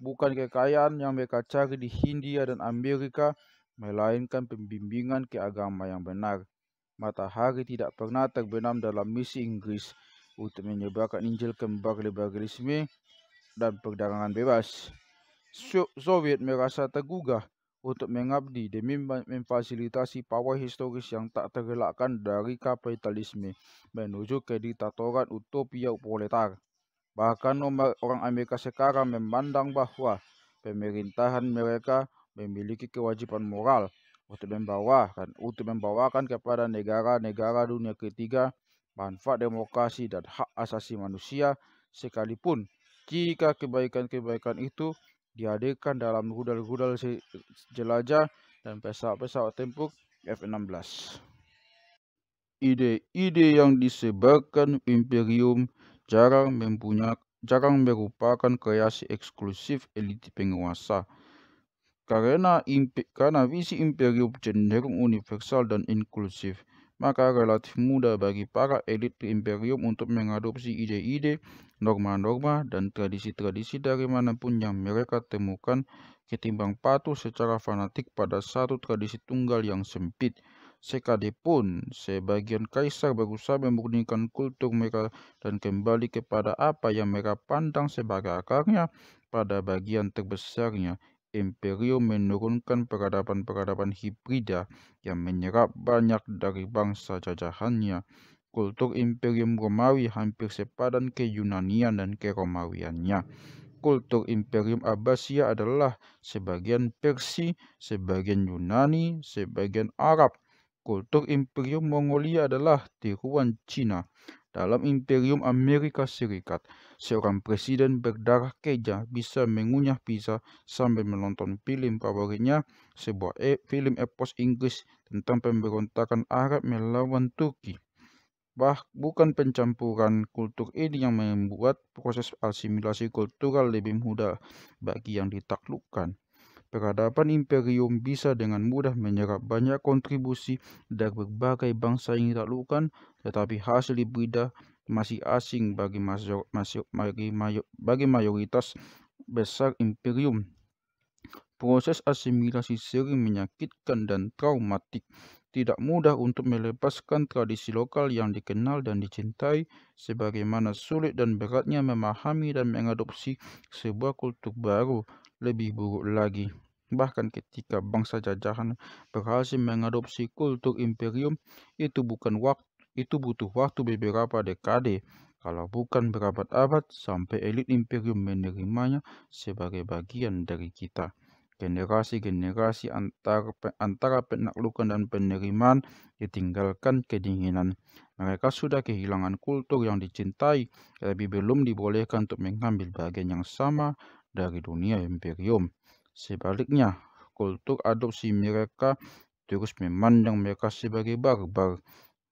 bukan kekayaan yang mereka cari di Hindia dan Amerika, melainkan pembimbingan ke agama yang benar. Matahari tidak pernah terbenam dalam misi Inggris untuk menyebarkan Injil kembar liberalisme dan perdagangan bebas. Soviet merasa tergugah untuk mengabdi demi memfasilitasi power historis yang tak tergelakkan dari kapitalisme menuju ke diktatoran utopia proletar. Bahkan orang Amerika sekarang memandang bahwa pemerintahan mereka memiliki kewajiban moral untuk membawakan untuk membawakan kepada negara-negara dunia ketiga manfaat demokrasi dan hak asasi manusia sekalipun jika kebaikan-kebaikan itu diadakan dalam rudal-rudal jelajah dan pesawat-pesawat tempur F-16. Ide-ide yang disebarkan Imperium jarang mempunyai jarang merupakan kreasi eksklusif elit penguasa karena, impi, karena visi imperium cenderung universal dan inklusif, maka relatif mudah bagi para elit imperium untuk mengadopsi ide-ide, norma-norma, dan tradisi-tradisi dari manapun yang mereka temukan ketimbang patuh secara fanatik pada satu tradisi tunggal yang sempit. Sekadipun sebagian kaisar berusaha memurnikan kultur mereka dan kembali kepada apa yang mereka pandang sebagai akarnya pada bagian terbesarnya, imperium menurunkan peradaban-peradaban hibrida yang menyerap banyak dari bangsa jajahannya. Kultur imperium Romawi hampir sepadan ke Yunanian dan ke Romawiannya. Kultur imperium Abbasiyah adalah sebagian Persi, sebagian Yunani, sebagian Arab. Kultur imperium Mongolia adalah tiruan Cina dalam Imperium Amerika Serikat, seorang presiden berdarah keja bisa mengunyah pizza sambil menonton film favoritnya, sebuah e film epos Inggris tentang pemberontakan Arab melawan Turki. Bah, bukan pencampuran kultur ini yang membuat proses asimilasi kultural lebih mudah bagi yang ditaklukkan peradaban imperium bisa dengan mudah menyerap banyak kontribusi dari berbagai bangsa yang ditaklukkan, tetapi hasil hibrida masih asing bagi, masyo, masyo, bagi, mayo, bagi mayoritas besar imperium. Proses asimilasi sering menyakitkan dan traumatik, tidak mudah untuk melepaskan tradisi lokal yang dikenal dan dicintai, sebagaimana sulit dan beratnya memahami dan mengadopsi sebuah kultur baru lebih buruk lagi. Bahkan ketika bangsa jajahan berhasil mengadopsi kultur imperium, itu bukan waktu itu butuh waktu beberapa dekade, kalau bukan berabad-abad sampai elit imperium menerimanya sebagai bagian dari kita. Generasi-generasi antara, antara penaklukan dan penerimaan ditinggalkan kedinginan. Mereka sudah kehilangan kultur yang dicintai, tapi belum dibolehkan untuk mengambil bagian yang sama dari dunia imperium. Sebaliknya, kultur adopsi mereka terus memandang mereka sebagai barbar.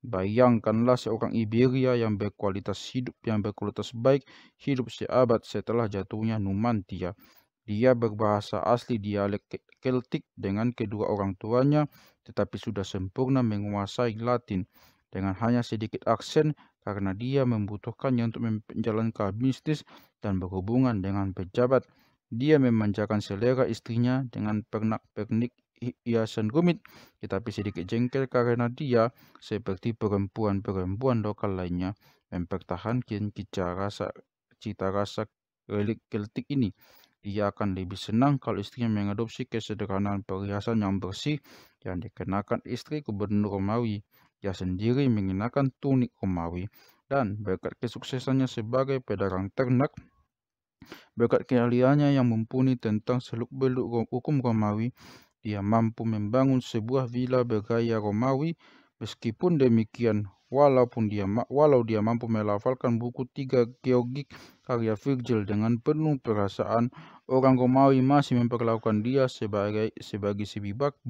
Bayangkanlah seorang Iberia yang berkualitas hidup yang berkualitas baik hidup seabad setelah jatuhnya Numantia. Dia berbahasa asli dialek Celtic dengan kedua orang tuanya, tetapi sudah sempurna menguasai Latin. Dengan hanya sedikit aksen, karena dia membutuhkannya untuk menjalankan bisnis dan berhubungan dengan pejabat. Dia memanjakan selera istrinya dengan pernak-pernik hiasan rumit, tetapi sedikit jengkel karena dia, seperti perempuan-perempuan lokal lainnya, mempertahankan cita rasa, cita rasa relik keltik ini. Dia akan lebih senang kalau istrinya mengadopsi kesederhanaan perhiasan yang bersih yang dikenakan istri gubernur Romawi. Ia ya sendiri mengenakan tunik Romawi dan berkat kesuksesannya sebagai pedagang ternak, berkat keahliannya yang mumpuni tentang seluk-beluk hukum Romawi, dia mampu membangun sebuah villa bergaya Romawi. Meskipun demikian, walaupun dia walau dia mampu melafalkan buku tiga geogik karya Virgil dengan penuh perasaan, orang Romawi masih memperlakukan dia sebagai sebagai si bak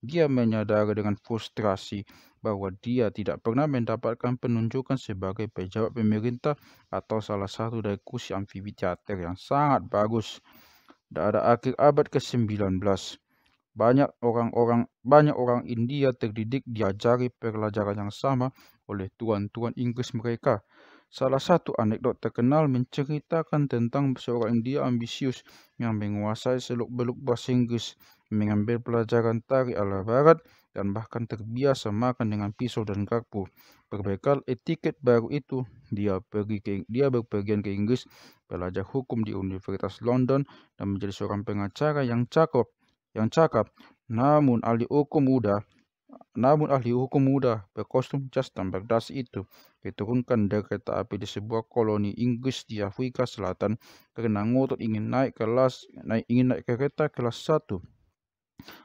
dia menyadari dengan frustrasi bahwa dia tidak pernah mendapatkan penunjukan sebagai pejabat pemerintah atau salah satu dari kursi amfibi teater yang sangat bagus. Pada akhir abad ke-19, banyak orang-orang banyak orang India terdidik diajari pelajaran yang sama oleh tuan-tuan Inggris mereka. Salah satu anekdot terkenal menceritakan tentang seorang India ambisius yang menguasai seluk-beluk bahasa Inggris mengambil pelajaran tari ala barat, dan bahkan terbiasa makan dengan pisau dan garpu. Berbekal etiket baru itu, dia pergi ke, dia berpergian ke Inggris, belajar hukum di Universitas London dan menjadi seorang pengacara yang cakap, yang cakap. Namun ahli hukum muda, namun ahli hukum muda berkostum jas dan berdas itu diturunkan dari kereta api di sebuah koloni Inggris di Afrika Selatan karena ngotot ingin naik kelas naik ingin naik kereta kelas 1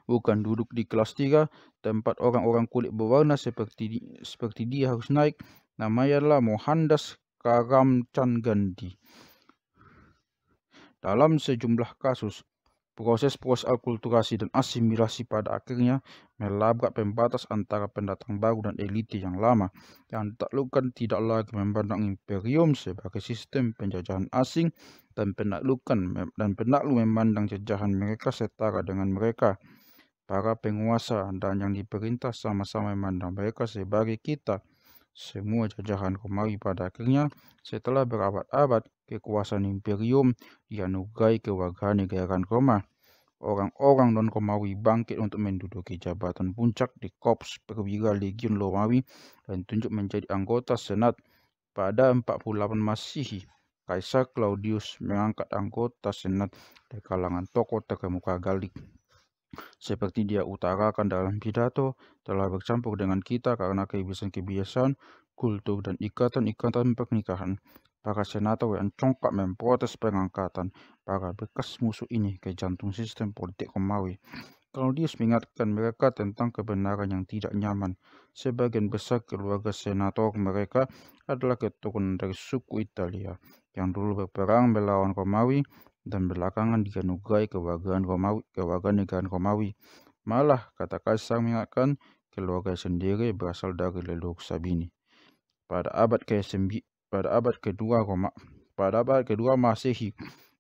bukan duduk di kelas tiga tempat orang-orang kulit berwarna seperti seperti dia harus naik nama ialah Mohandas Karamchand Gandhi dalam sejumlah kasus Proses proses akulturasi dan asimilasi pada akhirnya melabrak pembatas antara pendatang baru dan elite yang lama yang ditaklukkan tidak lagi memandang imperium sebagai sistem penjajahan asing dan penaklukan dan penakluk memandang jajahan mereka setara dengan mereka para penguasa dan yang diperintah sama-sama memandang mereka sebagai kita semua jajahan Romawi pada akhirnya setelah berabad-abad kekuasaan imperium dianugerai kewargaan negara Roma. Orang-orang non-Romawi bangkit untuk menduduki jabatan puncak di Korps Perwira Legion Romawi dan tunjuk menjadi anggota Senat pada 48 Masehi. Kaisar Claudius mengangkat anggota Senat dari kalangan tokoh terkemuka Galik. Seperti dia utarakan dalam pidato, telah bercampur dengan kita karena kebiasaan-kebiasaan, kultur, dan ikatan-ikatan pernikahan. Para senator yang congkak memprotes pengangkatan para bekas musuh ini ke jantung sistem politik Romawi. Claudius mengingatkan mereka tentang kebenaran yang tidak nyaman. Sebagian besar keluarga senator mereka adalah keturunan dari suku Italia yang dulu berperang melawan Romawi dan belakangan diganugrai kewargaan Romawi, kewarganegaraan Romawi. Malah, kata Kaisar mengingatkan, keluarga sendiri berasal dari leluhur Sabini. Pada abad ke-9 pada abad kedua Roma. Pada abad Masehi,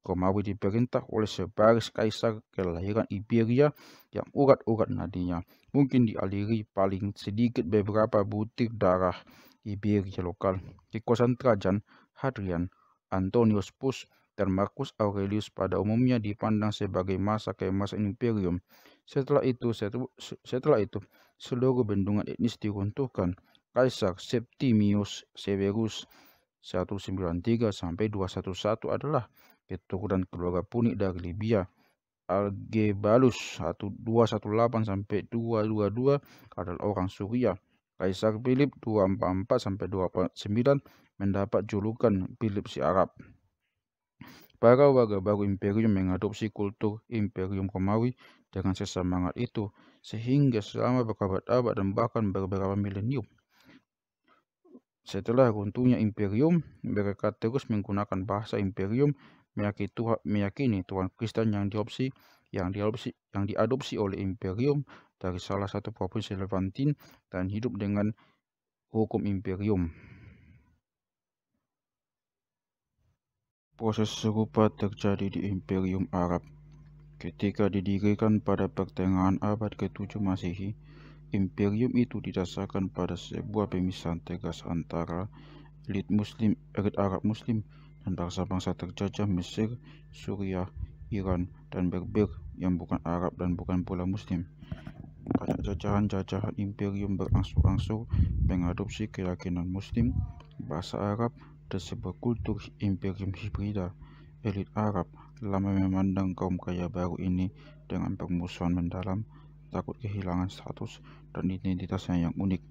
Romawi diperintah oleh sebaris kaisar kelahiran Iberia yang urat-urat nadinya. Mungkin dialiri paling sedikit beberapa butir darah Iberia lokal. Di kosan Trajan, Hadrian, Antonius Pus, dan Marcus Aurelius pada umumnya dipandang sebagai masa keemasan imperium. Setelah itu, setelah itu seluruh bendungan etnis diruntuhkan. Kaisar Septimius Severus 193 sampai 211 adalah dan keluarga punik dari Libya. Algebalus 218 sampai 222 adalah orang Suria. Kaisar Philip 244 sampai 249 mendapat julukan Philip si Arab. Para warga baru imperium mengadopsi kultur imperium Romawi dengan sesemangat itu sehingga selama berabad-abad dan bahkan beberapa milenium setelah runtuhnya imperium, mereka terus menggunakan bahasa imperium meyakini Tuhan, meyakini Tuhan Kristen yang yang yang diadopsi oleh imperium dari salah satu provinsi Levantin dan hidup dengan hukum imperium. Proses serupa terjadi di Imperium Arab ketika didirikan pada pertengahan abad ke-7 Masehi. Imperium itu didasarkan pada sebuah pemisahan tegas antara elit muslim, elit Arab muslim dan bangsa-bangsa terjajah Mesir, Suriah, Iran, dan Berber yang bukan Arab dan bukan pula muslim. Pada jajahan-jajahan imperium berangsur-angsur mengadopsi keyakinan muslim, bahasa Arab, dan sebuah kultur imperium hibrida. Elit Arab lama memandang kaum kaya baru ini dengan permusuhan mendalam takut kehilangan status dan identitasnya yang unik.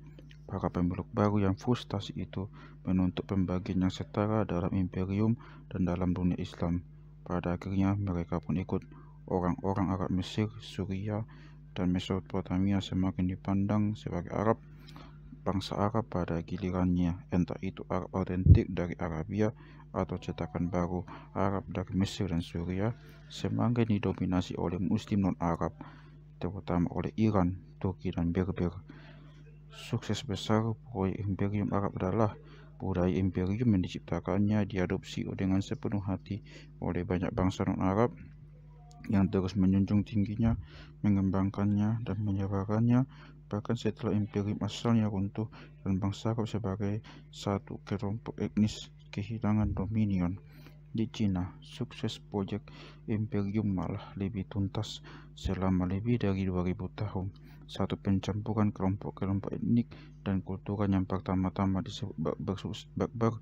Para pemeluk baru yang frustasi itu menuntut pembagian yang setara dalam imperium dan dalam dunia Islam. Pada akhirnya mereka pun ikut. Orang-orang Arab Mesir, Suriah, dan Mesopotamia semakin dipandang sebagai Arab bangsa Arab pada gilirannya, entah itu Arab autentik dari Arabia atau cetakan baru Arab dari Mesir dan Suriah, semakin didominasi oleh Muslim non-Arab terutama oleh Iran, Turki, dan Berber. Sukses besar proyek Imperium Arab adalah budaya imperium yang diciptakannya diadopsi dengan sepenuh hati oleh banyak bangsa non-Arab yang terus menjunjung tingginya, mengembangkannya, dan menyebarkannya bahkan setelah imperium asalnya runtuh dan bangsa Arab sebagai satu kelompok etnis kehilangan dominion di Cina, sukses proyek imperium malah lebih tuntas selama lebih dari 2000 tahun. Satu pencampuran kelompok-kelompok etnik dan kultural yang pertama-tama disebut Barbar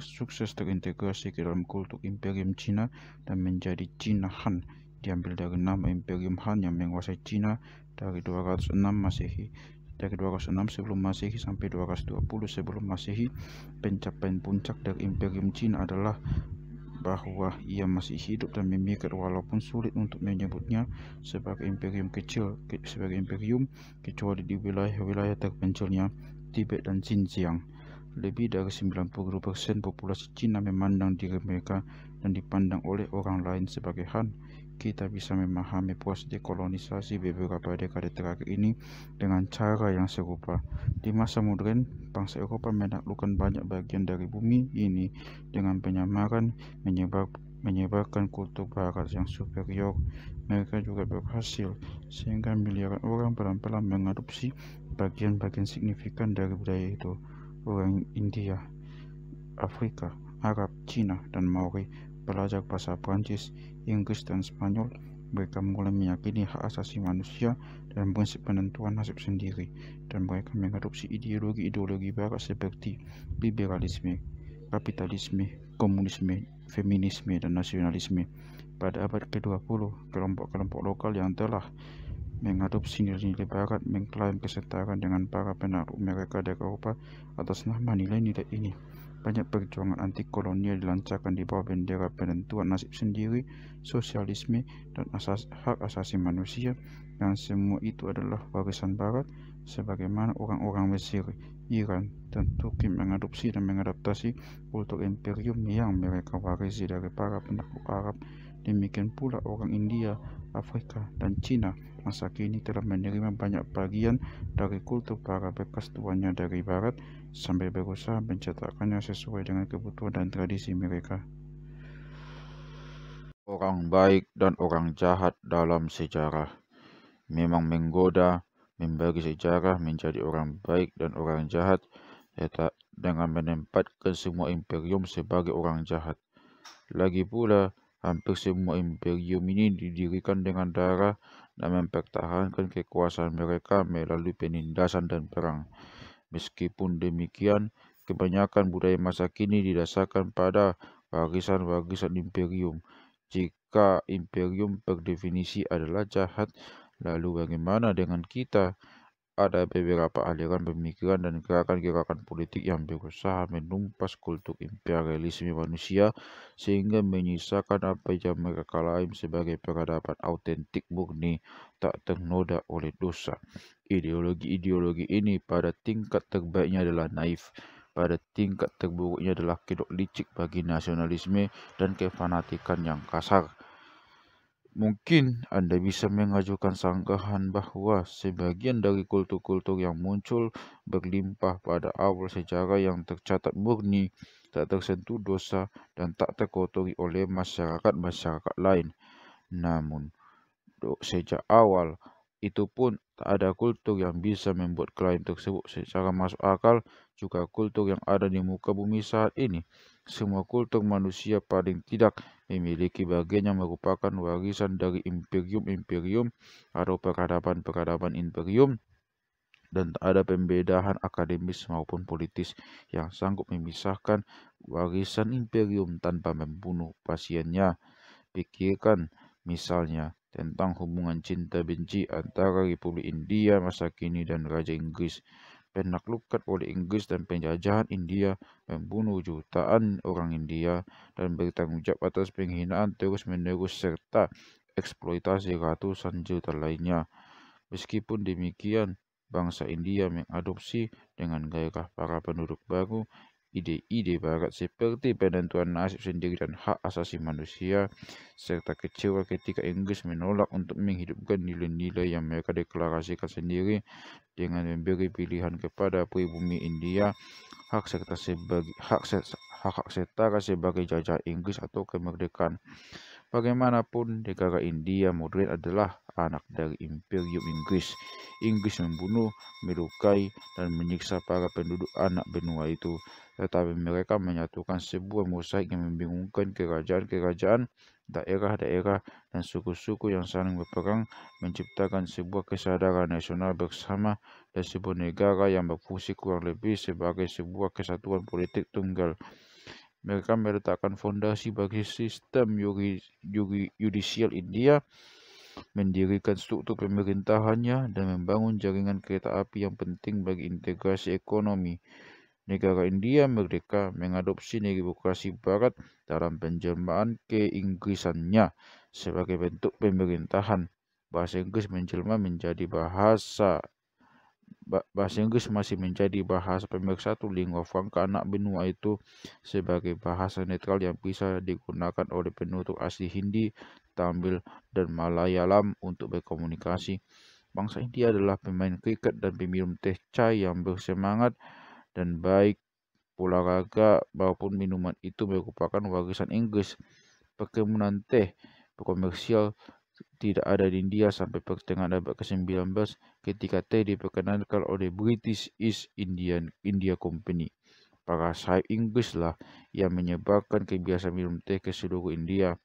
sukses terintegrasi ke dalam kultur imperium Cina dan menjadi Cina Han diambil dari nama imperium Han yang menguasai Cina dari 206 Masehi dari 206 sebelum masehi sampai 220 sebelum masehi pencapaian puncak dari imperium Cina adalah bahwa ia masih hidup dan memikir walaupun sulit untuk menyebutnya sebagai imperium kecil sebagai imperium kecuali di wilayah-wilayah terpencilnya Tibet dan Xinjiang lebih dari 90% populasi Cina memandang diri mereka dan dipandang oleh orang lain sebagai Han kita bisa memahami proses dekolonisasi beberapa dekade terakhir ini dengan cara yang serupa. Di masa modern, bangsa Eropa menaklukkan banyak bagian dari bumi ini dengan penyamaran menyebab menyebarkan kultur barat yang superior. Mereka juga berhasil sehingga miliaran orang pelan-pelan mengadopsi bagian-bagian signifikan dari budaya itu. Orang India, Afrika, Arab, Cina, dan Maori belajar bahasa Prancis Inggris dan Spanyol, mereka mulai meyakini hak asasi manusia dan prinsip penentuan nasib sendiri, dan mereka mengadopsi ideologi-ideologi barat seperti liberalisme, kapitalisme, komunisme, feminisme, dan nasionalisme. Pada abad ke-20, kelompok-kelompok lokal yang telah mengadopsi nilai-nilai barat mengklaim kesetaraan dengan para penaruh mereka dari Eropa atas nama nilai-nilai ini. Banyak perjuangan anti kolonial dilancarkan di bawah bendera penentuan nasib sendiri, sosialisme, dan asas, hak asasi manusia, dan semua itu adalah warisan barat, sebagaimana orang-orang Mesir, Iran, dan Turki mengadopsi dan mengadaptasi kultur imperium yang mereka warisi dari para penakluk Arab Demikian pula orang India, Afrika, dan Cina masa kini telah menerima banyak bagian dari kultur para bekas tuannya dari barat sampai berusaha mencetakkannya sesuai dengan kebutuhan dan tradisi mereka. Orang baik dan orang jahat dalam sejarah memang menggoda membagi sejarah menjadi orang baik dan orang jahat dengan menempatkan semua imperium sebagai orang jahat. Lagi pula, Hampir semua imperium ini didirikan dengan darah dan mempertahankan kekuasaan mereka melalui penindasan dan perang. Meskipun demikian, kebanyakan budaya masa kini didasarkan pada warisan-warisan imperium. Jika imperium per definisi adalah jahat, lalu bagaimana dengan kita? ada beberapa aliran pemikiran dan gerakan-gerakan politik yang berusaha menumpas kultur imperialisme manusia sehingga menyisakan apa yang mereka lain sebagai peradaban autentik murni tak ternoda oleh dosa. Ideologi-ideologi ini pada tingkat terbaiknya adalah naif, pada tingkat terburuknya adalah kedok licik bagi nasionalisme dan kefanatikan yang kasar Mungkin Anda bisa mengajukan sanggahan bahwa sebagian dari kultur-kultur yang muncul berlimpah pada awal sejarah yang tercatat murni, tak tersentuh dosa dan tak terkotori oleh masyarakat-masyarakat lain. Namun, sejak awal itu pun tak ada kultur yang bisa membuat klaim tersebut secara masuk akal juga kultur yang ada di muka bumi saat ini. Semua kultur manusia paling tidak memiliki bagian yang merupakan warisan dari imperium-imperium atau peradaban-peradaban imperium dan ada pembedahan akademis maupun politis yang sanggup memisahkan warisan imperium tanpa membunuh pasiennya. Pikirkan misalnya tentang hubungan cinta benci antara Republik India masa kini dan Raja Inggris Penaklukan oleh Inggris dan penjajahan India, membunuh jutaan orang India, dan bertanggung jawab atas penghinaan terus-menerus serta eksploitasi ratusan juta lainnya. Meskipun demikian, bangsa India mengadopsi dengan gairah para penduduk baru ide-ide barat seperti penentuan nasib sendiri dan hak asasi manusia, serta kecewa ketika Inggris menolak untuk menghidupkan nilai-nilai yang mereka deklarasikan sendiri dengan memberi pilihan kepada pribumi India hak serta sebagai hak, hak, hak setara sebagai jajah Inggris atau kemerdekaan. Bagaimanapun, negara India modern adalah anak dari Imperium Inggris. Inggris membunuh, melukai, dan menyiksa para penduduk anak benua itu tetapi mereka menyatukan sebuah mosaik yang membingungkan kerajaan-kerajaan, daerah-daerah, dan suku-suku yang saling berperang, menciptakan sebuah kesadaran nasional bersama dan sebuah negara yang berfungsi kurang lebih sebagai sebuah kesatuan politik tunggal. Mereka meletakkan fondasi bagi sistem yudisial India, mendirikan struktur pemerintahannya, dan membangun jaringan kereta api yang penting bagi integrasi ekonomi negara India merdeka mengadopsi demokrasi barat dalam penjelmaan keinggrisannya sebagai bentuk pemerintahan. Bahasa Inggris menjelma menjadi bahasa bahasa Inggris masih menjadi bahasa pemersatu lingua franca anak benua itu sebagai bahasa netral yang bisa digunakan oleh penutur asli Hindi, Tamil, dan Malayalam untuk berkomunikasi. Bangsa India adalah pemain kriket dan peminum teh chai yang bersemangat dan baik olahraga maupun minuman itu merupakan warisan Inggris. Perkebunan teh komersial tidak ada di India sampai pertengahan abad ke-19 ketika teh diperkenalkan oleh British East Indian India Company. Para sahib Inggris lah yang menyebarkan kebiasaan minum teh ke seluruh India.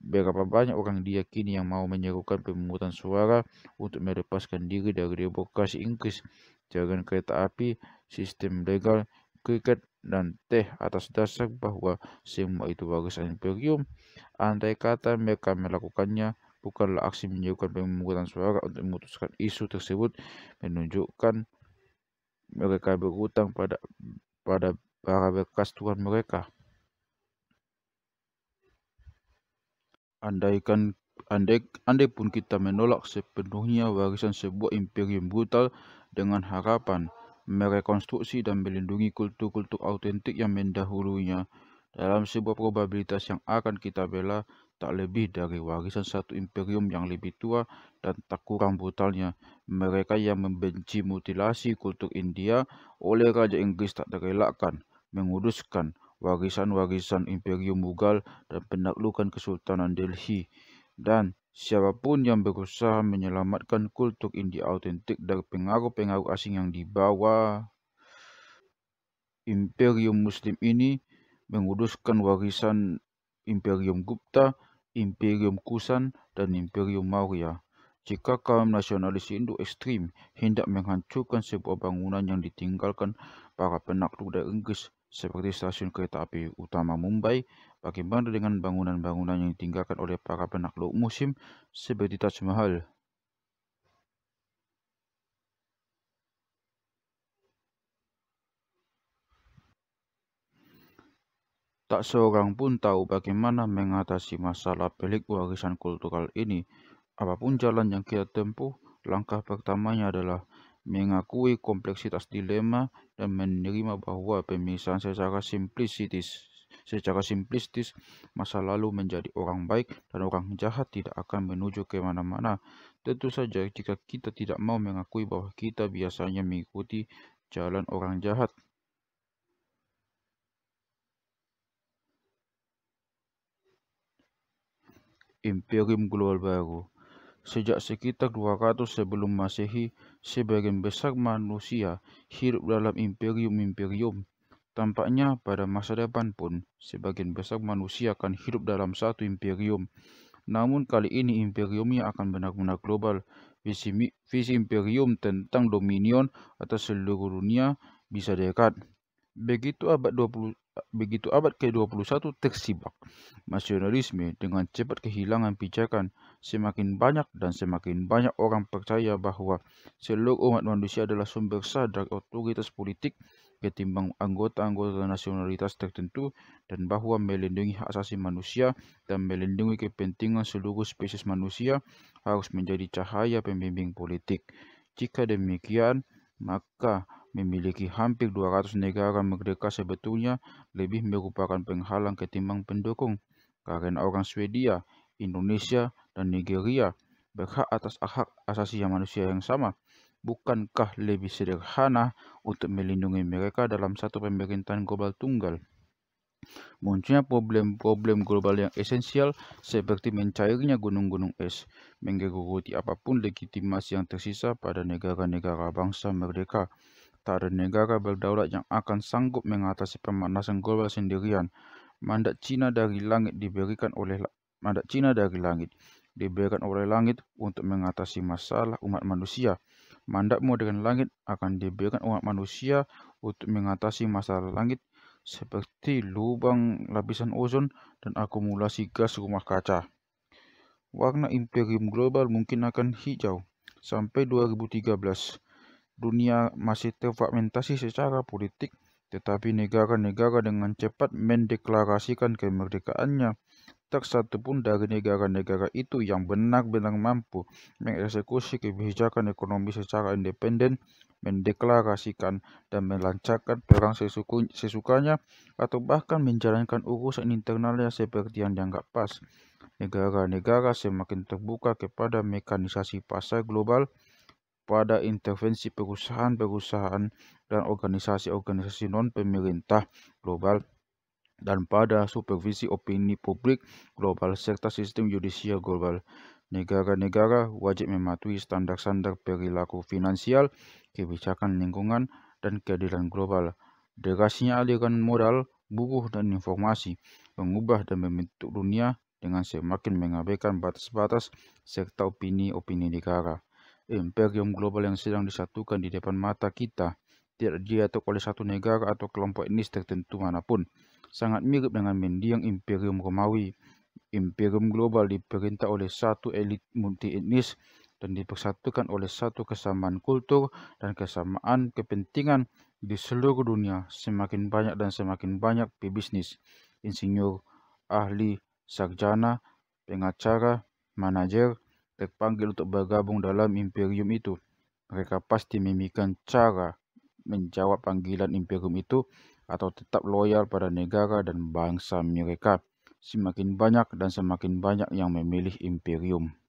Berapa banyak orang dia kini yang mau menyerukan pemungutan suara untuk melepaskan diri dari demokrasi Inggris. jangan kereta api sistem legal kriket dan teh atas dasar bahwa semua itu warisan imperium. Andai kata mereka melakukannya, bukanlah aksi menunjukkan pemungutan suara untuk memutuskan isu tersebut, menunjukkan mereka berhutang pada pada para bekas tuan mereka. Andaikan andai, andai pun kita menolak sepenuhnya warisan sebuah imperium brutal dengan harapan merekonstruksi dan melindungi kultur-kultur autentik yang mendahulunya dalam sebuah probabilitas yang akan kita bela tak lebih dari warisan satu imperium yang lebih tua dan tak kurang brutalnya. Mereka yang membenci mutilasi kultur India oleh Raja Inggris tak terelakkan, menguduskan warisan-warisan imperium Mughal dan penaklukan Kesultanan Delhi. Dan Siapapun yang berusaha menyelamatkan kultur India autentik dari pengaruh-pengaruh asing yang dibawa Imperium Muslim ini menguduskan warisan Imperium Gupta, Imperium Kusan, dan Imperium Maurya. Jika kaum nasionalis Hindu ekstrim hendak menghancurkan sebuah bangunan yang ditinggalkan para penakluk dari Inggris seperti stasiun kereta api utama Mumbai, Bagaimana dengan bangunan-bangunan yang ditinggalkan oleh para penakluk musim seperti Taj Mahal? Tak seorang pun tahu bagaimana mengatasi masalah pelik warisan kultural ini. Apapun jalan yang kita tempuh, langkah pertamanya adalah mengakui kompleksitas dilema dan menerima bahwa pemisahan secara simplicitis Secara simplistis, masa lalu menjadi orang baik dan orang jahat tidak akan menuju ke mana-mana. Tentu saja jika kita tidak mau mengakui bahwa kita biasanya mengikuti jalan orang jahat. Imperium Global baru Sejak sekitar 200 sebelum masehi, sebagian besar manusia hidup dalam imperium-imperium Tampaknya pada masa depan pun, sebagian besar manusia akan hidup dalam satu imperium. Namun kali ini imperiumnya akan benar-benar global. Visi, visi imperium tentang dominion atas seluruh dunia bisa dekat. Begitu abad 20 begitu abad ke-21 tersibak. Nasionalisme dengan cepat kehilangan pijakan. Semakin banyak dan semakin banyak orang percaya bahwa seluruh umat manusia adalah sumber sah dari otoritas politik ketimbang anggota-anggota nasionalitas tertentu dan bahwa melindungi hak asasi manusia dan melindungi kepentingan seluruh spesies manusia harus menjadi cahaya pembimbing politik. Jika demikian, maka memiliki hampir 200 negara merdeka sebetulnya lebih merupakan penghalang ketimbang pendukung. Karena orang Swedia, Indonesia, dan Nigeria berhak atas hak asasi manusia yang sama. Bukankah lebih sederhana untuk melindungi mereka dalam satu pemerintahan global tunggal? Munculnya problem-problem global yang esensial seperti mencairnya gunung-gunung es, menggeruruti apapun legitimasi yang tersisa pada negara-negara bangsa merdeka. Tak ada negara berdaulat yang akan sanggup mengatasi pemanasan global sendirian. Mandat Cina dari langit diberikan oleh mandat Cina dari langit diberikan oleh langit untuk mengatasi masalah umat manusia. Mandatmu dengan langit akan diberikan umat manusia untuk mengatasi masalah langit seperti lubang lapisan ozon dan akumulasi gas rumah kaca. Warna imperium global mungkin akan hijau sampai 2013. Dunia masih terfragmentasi secara politik, tetapi negara-negara dengan cepat mendeklarasikan kemerdekaannya tak satu pun dari negara-negara itu yang benar-benar mampu mengeksekusi kebijakan ekonomi secara independen, mendeklarasikan dan melancarkan perang sesuku, sesukanya, atau bahkan menjalankan urusan internalnya seperti yang dianggap pas. Negara-negara semakin terbuka kepada mekanisasi pasar global, pada intervensi perusahaan-perusahaan dan organisasi-organisasi non-pemerintah global dan pada supervisi opini publik global serta sistem yudisial global. Negara-negara wajib mematuhi standar-standar perilaku finansial, kebijakan lingkungan, dan keadilan global. Derasnya aliran modal, buruh, dan informasi mengubah dan membentuk dunia dengan semakin mengabaikan batas-batas serta opini-opini negara. Imperium global yang sedang disatukan di depan mata kita tidak diatur oleh satu negara atau kelompok etnis tertentu manapun sangat mirip dengan mendiang Imperium Romawi. Imperium global diperintah oleh satu elit multi etnis dan dipersatukan oleh satu kesamaan kultur dan kesamaan kepentingan di seluruh dunia semakin banyak dan semakin banyak pebisnis, insinyur, ahli, sarjana, pengacara, manajer terpanggil untuk bergabung dalam imperium itu. Mereka pasti memikirkan cara menjawab panggilan imperium itu atau tetap loyal pada negara dan bangsa mereka. Semakin banyak dan semakin banyak yang memilih imperium.